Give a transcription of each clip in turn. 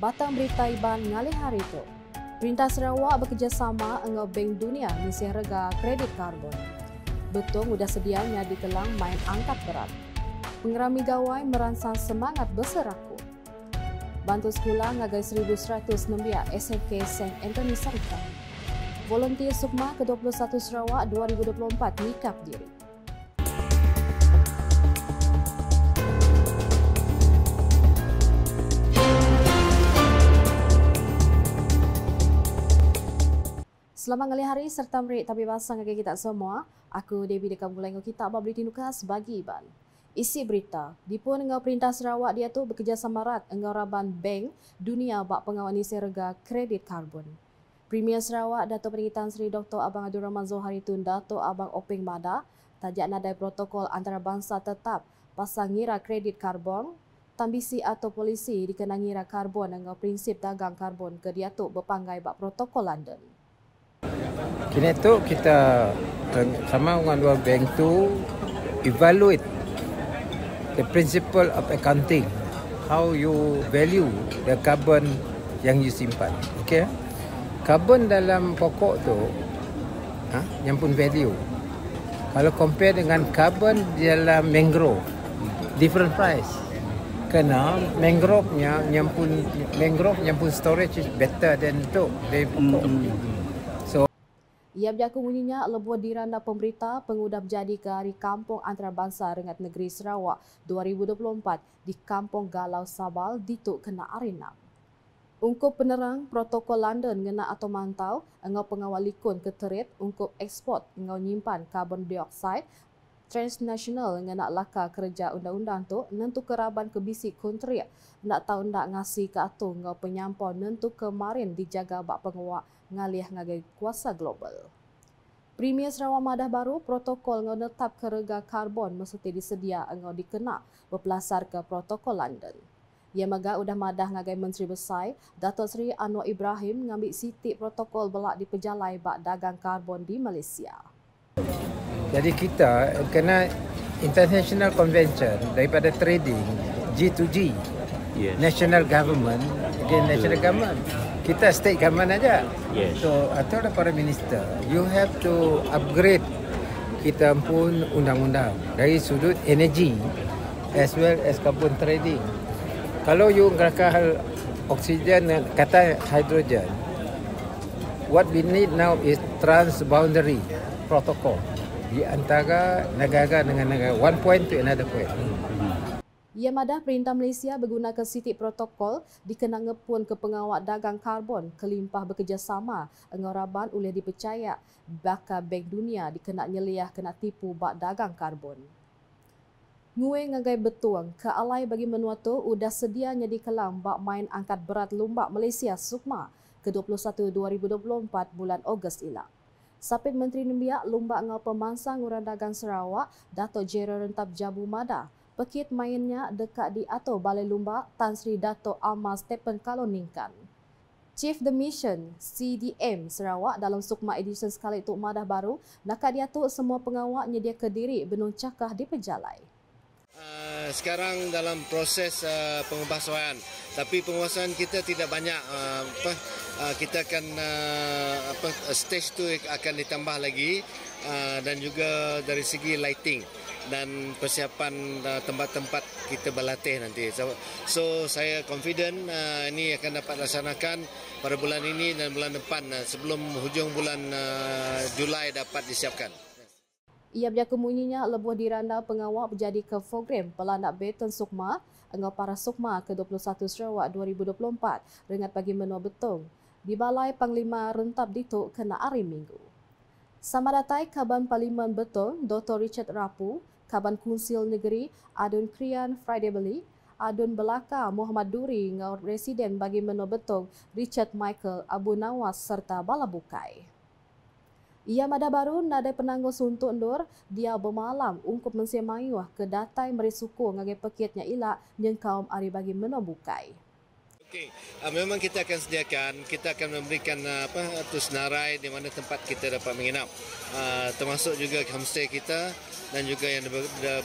Batang Berita Iban ngalih hari itu. Perintah Sarawak bekerjasama dengan Bank Dunia mengisih rega kredit karbon. Betul mudah sedianya dikelang main angkat berat. Pengerami gawai meransang semangat besar aku. Bantu sekolah ngagai 1100 nembia SFK St. Anthony Sarikat. Volunteer Sukma ke-21 Sarawak 2024 nikap diri. Selamat ngali hari serta merik tapi basang ngagi kita semua. Aku Devi dekat mulai ngau kita babli tinukas bagi ban. Isi berita, dipun ngau perintah Sarawak dia tu bekerja sama rat ngau raban bank dunia bak pengawal ni serga kredit karbon. Premier Sarawak Dato Peringitan Seri Dr. Abang Adul Rahman Zohari Tun Dato Abang openg Mada tajak nadai protokol antarabangsa tetap pasang ngira kredit karbon tambisi atau polisi dikenangira karbon dengan prinsip dagang karbon ke tu berpanggai bak protokol London. Kini tu kita kan, sama dengan dua bank tu evaluate the principle of accounting how you value the carbon yang you simpan okay carbon dalam pokok tu ha, yang pun value kalau compare dengan carbon dalam mangrove different price kena mangrove yang pun mangrove yang pun storage is better than tu dari pokok mm-hmm. Ia berjaga bunyinya lebuh diranda pemerintah pengudap jadi ke hari Kampung Antarabangsa Rengat Negeri Sarawak 2024 di Kampung Galau Sabal di Tuk Kena Arena. Ungkup penerang protokol London ngena atau mantau engau pengawal likun ke ungkup ekspor engau nyimpan karbon dioksida Transnasional yang nak laka kerja undang-undang tu nentu keraban ke bisi kontrak nak tahu nak ngasih ke atau ngau penyampa nentu kemarin dijaga bak penguak ngalih ngagai kuasa global. Premier Sarawak Madah Baru, protokol ngau tetap kerega karbon mesti disedia ngau dikena berpelasar ke protokol London. Ia mega udah madah ngagai Menteri Besai, Dato' Sri Anwar Ibrahim ngambil sitik protokol belak di pejalai bak dagang karbon di Malaysia. Jadi kita kena international convention daripada trading G2G. Yes. National government again national yeah. government. Kita state government aja. Yes. So atau ada para minister, you have to upgrade kita pun undang-undang dari sudut energy as well as carbon trading. Kalau you gerakan oksigen kata hidrogen, what we need now is transboundary protocol di antara negara dengan negara one point to another point. Yamada perintah Malaysia menggunakan sitik protokol dikenang pun ke pengawal dagang karbon kelimpah bekerjasama ngaraban oleh dipercaya bakar Bank Dunia dikenak nyeliah kena tipu bak dagang karbon. Ngue ngagai betuang ke alai bagi menua tu udah sedianya dikelang bak main angkat berat lumbak Malaysia Sukma ke 21 2024 bulan Ogos ilang. Sapit Menteri Nembiak Lumbak Ngau Pemansang Urang Dagang Sarawak, Dato' Jero Rentap Jabu Mada. Pekit mainnya dekat di Ato Balai lumba Tan Sri Dato' Amal Stephen Kaloningkan. Chief The Mission CDM Sarawak dalam Sukma Edition sekali itu madah baru, nakat diatuk semua pengawak nyedia kediri benung cakah di pejalai. Eh, sekarang dalam proses uh, eh, pengubahsuaian tapi penguasaan kita tidak banyak eh, kita akan apa stage tu akan ditambah lagi dan juga dari segi lighting dan persiapan tempat-tempat kita berlatih nanti so, saya confident ini akan dapat laksanakan pada bulan ini dan bulan depan sebelum hujung bulan Julai dapat disiapkan ia berkemunyinya lebuh diranda pengawal berjadi ke program pelanak Beton Sukma dengan para Sukma ke-21 Sarawak 2024 dengan pagi menua betung di Balai Panglima Rentap Dito kena hari Minggu. Sama datai Kaban Parlimen Betong Dr. Richard Rapu, Kaban Kunsil Negeri Adun Krian Friday Adun Belaka Muhammad Duri dengan Residen bagi menua betung Richard Michael Abu Nawas serta Balabukai. Ia mada baru nadai penanggung suntuk lor dia bermalam untuk mensemayuah ke datai merisuku ngagai pekitnya ilak yang kaum ari bagi menobukai. Okey, uh, memang kita akan sediakan, kita akan memberikan uh, apa tu senarai di mana tempat kita dapat menginap. Uh, termasuk juga homestay kita dan juga yang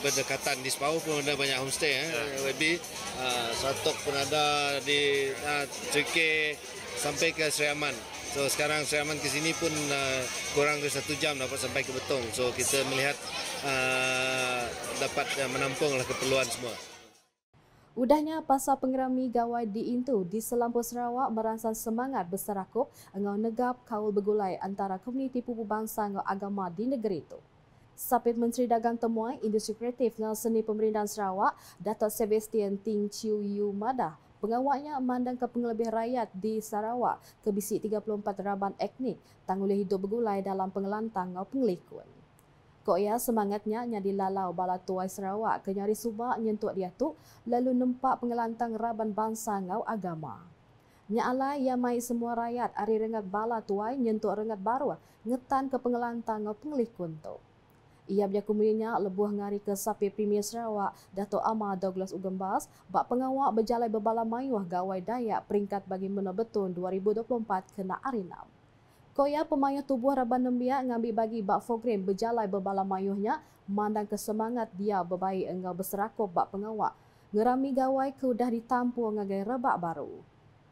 berdekatan di Sepau pun ada banyak homestay eh. Ya. Lebih uh, satok pun ada di uh, Cikir sampai ke Seri Aman. So sekarang saya aman ke sini pun uh, kurang dari satu jam dapat sampai ke Betong. So kita melihat uh, dapat uh, menampunglah keperluan semua. Udahnya pasar pengerami gawai di Intu di Selampur Sarawak merasa semangat berserakup dengan negap kaul begulai antara komuniti pupu bangsa dan agama di negeri itu. Sapit Menteri Dagang temuan Industri Kreatif dan Seni Pemerintahan Sarawak, Datuk Sebastian Ting Chiu Yu Madah Pengawalnya memandangkan pengelebih rakyat di Sarawak kebisik 34 Raban etnik tanggulih hidup bergulai dalam pengelantang atau pengelikun. Kok ya semangatnya yang dilalau bala tuai Sarawak kenyari subak nyentuk dia tu lalu nempak pengelantang Raban bangsa ngau agama. Nyalai yang mai semua rakyat hari rengat bala tuai nyentuk rengat baru ngetan ke pengelantang atau pengelikun tu. Ia punya kemudiannya lebuh ngari ke sapi Premier Sarawak, Dato' Amar Douglas Ugembas, bak pengawak berjalan berbala mayuah gawai dayak peringkat bagi menang betul 2024 kena arinam. Koya pemain tubuh Raban Nembia ngambil bagi bak Fogrim berjalan berbala mayuhnya, mandang kesemangat dia berbaik enggau berserakup bak pengawak. Ngerami gawai keudah ditampu ngagai rebak baru.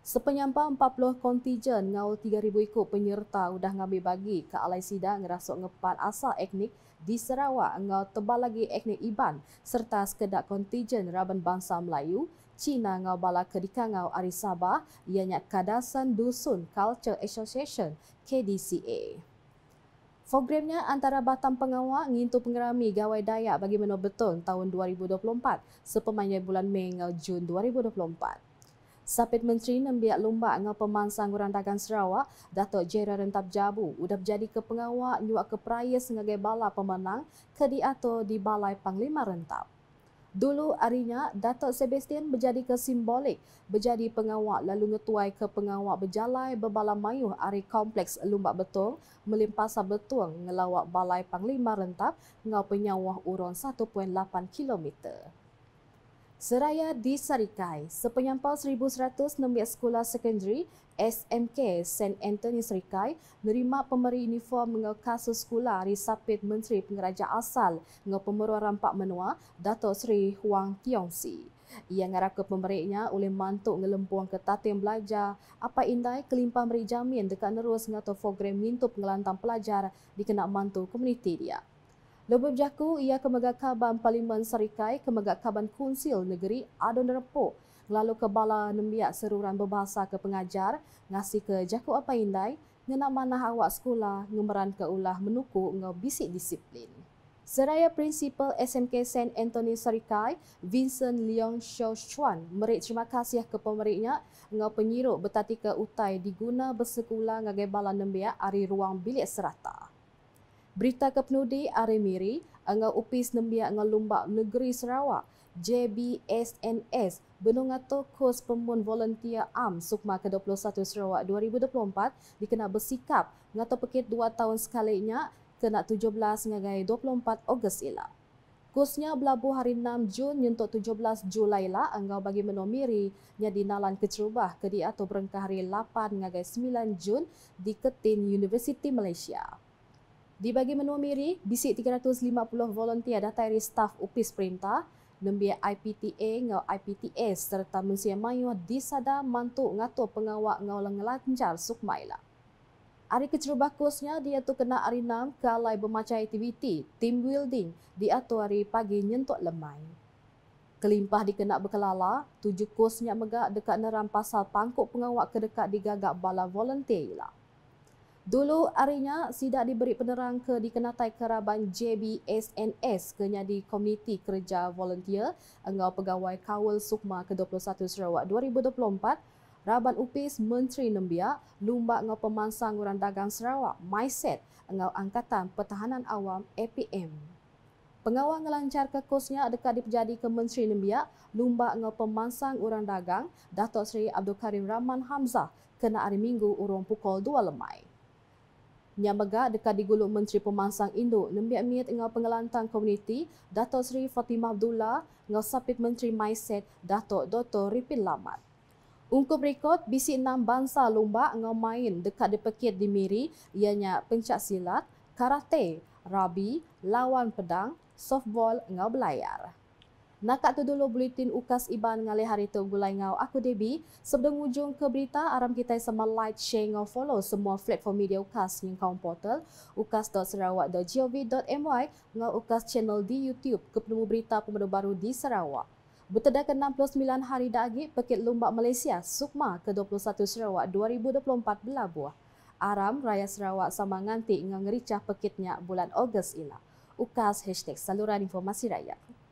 Sepenyampah 40 kontijen ngau 3,000 ikut penyerta udah ngambil bagi ke alai sida ngerasuk ngepat asal etnik di Sarawak ngau tebal lagi etnik Iban serta sekedar kontijen raban bangsa Melayu, Cina ngau bala kedika ngau Ari ianya Kadasan Dusun Culture Association KDCA. Programnya antara Batam Pengawak ngintu pengerami gawai Dayak bagi menobetun tahun 2024 sepemanjai bulan Mei ngau Jun 2024. Sapit Menteri Nembiak Lumba dengan Pemansang Orang Dagang Sarawak, Datuk Jera Rentap Jabu, sudah menjadi kepengawak nyuak ke peraya sebagai bala pemenang ke diato di Balai Panglima Rentap. Dulu arinya, Datuk Sebastian menjadi ke simbolik, menjadi pengawak lalu ngetuai ke pengawak berjalai berbala mayuh ari kompleks Lumbak Betung melimpasa Betung ngelawak Balai Panglima Rentap ngau penyawah urun 1.8 kilometer. Seraya di Sarikai, sepenyampal 1,100 nombor sekolah sekunderi SMK St. Anthony Sarikai menerima pemberi uniform dengan kasus sekolah Risapit Menteri Pengeraja Asal dengan pemeruan rampak menua Dato' Sri Huang Kiong Si. Ia ngarap ke pemeriknya oleh mantuk ngelempuang ke tatim belajar apa indah kelimpah meri jamin dekat nerus ngatau program mintu pengelantang pelajar dikenak mantu komuniti dia. Lebih berjaku, ia kemegak kaban Parlimen Serikai, kemegak kaban Kunsil Negeri Adon Repo, lalu ke bala nembiak seruran berbahasa ke pengajar, ngasih ke jaku apa indai, ngenak manah awak sekolah, ngemeran ke ulah menuku ngau bisik disiplin. Seraya Prinsipal SMK St. Anthony Serikai, Vincent Leong Shou Chuan, merik terima kasih ke pemeriknya ngau penyiruk bertati ke utai diguna bersekolah ngagai bala nembiak ari ruang bilik serata. Berita Kepenudi Aremiri Angga Upis Nembia Angga Lumbak Negeri Sarawak JBSNS Benung Ato Kos Pembun Volunteer Am Sukma ke-21 Sarawak 2024 dikena bersikap ngato pekit dua tahun sekalinya kena 17 ngagai 24 Ogos ila. Kosnya berlabuh hari 6 Jun nyentuk 17 Julai lah anggau bagi menomiri nya dinalan kecerubah ke di atau berengkah hari 8 hingga 9 Jun di Ketin University Malaysia. Di Dibagi menua miri, bisik 350 volunteer dan tayari staf upis perintah, nembia IPTA ngau IPTS serta manusia mayu disada mantu ngatur pengawak ngau lengelancar sukmaila. Hari kecerobakusnya dia tu kena hari enam kalai bermacam aktiviti, team building, dia tu hari pagi nyentuk lemai. Kelimpah dikenak berkelala, tujuh kosnya megak dekat neram pasal pangkuk pengawak kedekat digagak bala volunteer lah. Dulu arinya sidak diberi penerang ke dikenatai keraban JBSNS kenya di Komuniti Kerja Volunteer Engau Pegawai Kawal Sukma ke-21 Sarawak 2024 Raban Upis Menteri Nembia Lumba Engau Pemansang urang Dagang Sarawak MySet Engau Angkatan Pertahanan Awam APM Pengawal ngelancar ke kosnya dekat dipejadi ke Menteri Nembia Lumba Engau Pemansang urang Dagang Dato' Sri Abdul Karim Rahman Hamzah kena hari Minggu urung pukul 2 lemai. Nyambaga dekat digulung Menteri Pemansang Indo, nembiak miat dengan pengelantang komuniti Dato' Sri Fatimah Abdullah dengan sapit Menteri Maiset Dato' Dr. Ripin Lamat. Ungkup rekod bisi enam bangsa lumba dengan main dekat depekit di Miri ianya pencak silat, karate, rabi, lawan pedang, softball dengan belayar. Nakak tu dulu bulletin ukas Iban ngalih hari tu gulai ngau aku Debi. Sebelum ujung ke berita, aram kita sama like, share ngau follow semua platform media ukas yang kaum portal ukas.sarawak.gov.my ngau ukas channel di YouTube ke penemu berita pemandu baru di Sarawak. Bertedak ke 69 hari dah lagi, Pekit Lombak Malaysia Sukma ke 21 Sarawak 2024 belabuh. Aram Raya Sarawak sama nganti ngau ngericah Pekitnya bulan Ogos ina Ukas hashtag saluran informasi rakyat.